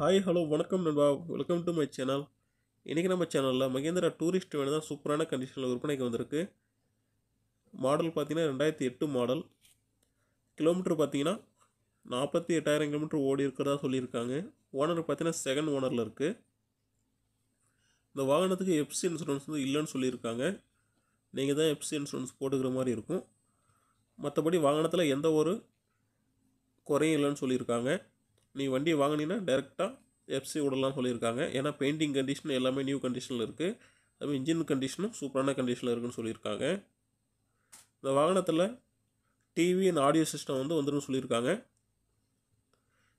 hi hello வணக்கம் நண்பா welcome to my channel இன்றைக்கி நம்ம சேனலில் மகேந்திரா டூரிஸ்ட் வேன் தான் சூப்பரான கண்டிஷனில் விற்பனைக்கு வந்திருக்கு மாடல் பார்த்திங்கன்னா ரெண்டாயிரத்தி எட்டு மாடல் கிலோமீட்டர் பார்த்திங்கன்னா நாற்பத்தி எட்டாயிரம் கிலோமீட்டர் ஓடி இருக்கிறதா சொல்லியிருக்காங்க ஓனர் பார்த்திங்கன்னா செகண்ட் ஓனரில் இருக்குது இந்த வாகனத்துக்கு எஃப்சி இன்சூரன்ஸ் வந்து இல்லைன்னு சொல்லியிருக்காங்க நீங்கள் தான் எஃப்சி இன்சூரன்ஸ் போட்டுக்கிற மாதிரி இருக்கும் மற்றபடி வாகனத்தில் எந்த ஒரு குறையும் இல்லைன்னு சொல்லியிருக்காங்க நீ வண்டியை வாங்கினீங்கன்னா டேரெக்டாக எஃப்சி விடலாம் சொல்லியிருக்காங்க ஏன்னா பெயிண்டிங் கண்டிஷன் எல்லாமே நியூ கண்டிஷனில் இருக்குது அதுவும் இன்ஜின் கண்டிஷனும் சூப்பரான கண்டிஷனில் இருக்குன்னு சொல்லியிருக்காங்க இந்த வாகனத்தில் டிவி அண்ட் ஆடியோ சிஸ்டம் வந்து வந்துடும் சொல்லியிருக்காங்க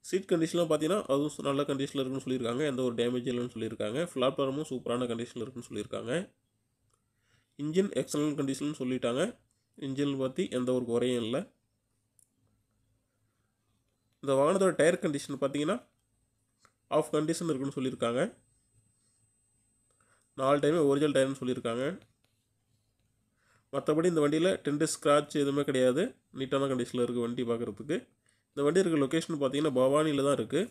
சீட் கண்டிஷன்லாம் பார்த்தீங்கன்னா அதுவும் நல்ல கண்டிஷனில் இருக்குன்னு சொல்லியிருக்காங்க எந்த ஒரு டேமேஜ் இல்லைன்னு சொல்லியிருக்காங்க பிளாட்ஃபார்மும் சூப்பரான கண்டிஷனில் இருக்குன்னு சொல்லியிருக்காங்க இன்ஜின் எக்ஸலன்ட் கண்டிஷன் சொல்லிட்டாங்க இன்ஜின் பற்றி எந்த ஒரு குறையும் இல்லை இந்த வாகனத்தோட டயர் கண்டிஷன் பார்த்தீங்கன்னா ஆஃப் கண்டிஷன் இருக்குன்னு சொல்லியிருக்காங்க நாலு டைமே ஒரிஜினல் டயர்னு சொல்லியிருக்காங்க மற்றபடி இந்த வண்டியில் டென்டர் ஸ்க்ராட்ச் எதுவுமே கிடையாது நீட்டான கண்டிஷனில் இருக்குது வண்டி பார்க்குறதுக்கு இந்த வண்டி இருக்க லொக்கேஷன் பார்த்தீங்கன்னா பவானியில் தான் இருக்குது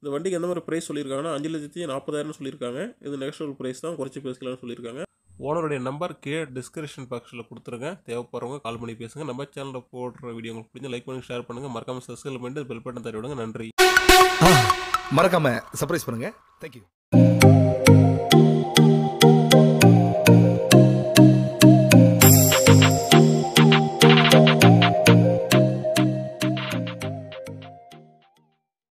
இந்த வண்டிக்கு எந்த மாதிரி ப்ரைஸ் சொல்லியிருக்காங்கன்னா அஞ்சு லட்சத்தி நாற்பதாயிரம்னு சொல்லியிருக்காங்க இது நெக்ஸ்ட் ஒரு ப்ரைஸ் தான் குறைச்சி பேசிக்கலாம்னு சொல்லியிருக்காங்க ஓனருடைய நம்பர் கீழே டிஸ்கிரிப்ஷன் பாக்ஸில் கொடுத்துருங்க தேவைப்படுறவங்க கால் பண்ணி பேசுங்க நம்ம சேனலில் போடுற வீடியோ உங்களுக்கு பிடிச்ச லைக் பண்ணி ஷேர் பண்ணுங்கள் மறக்காமல் சப்ஸ்கிரைப் பண்ணிட்டு பெல் பட்டன் தருவிடுங்க நன்றி மறக்காமல் சர்ப்ரைஸ் பண்ணுங்கள் தேங்க்யூ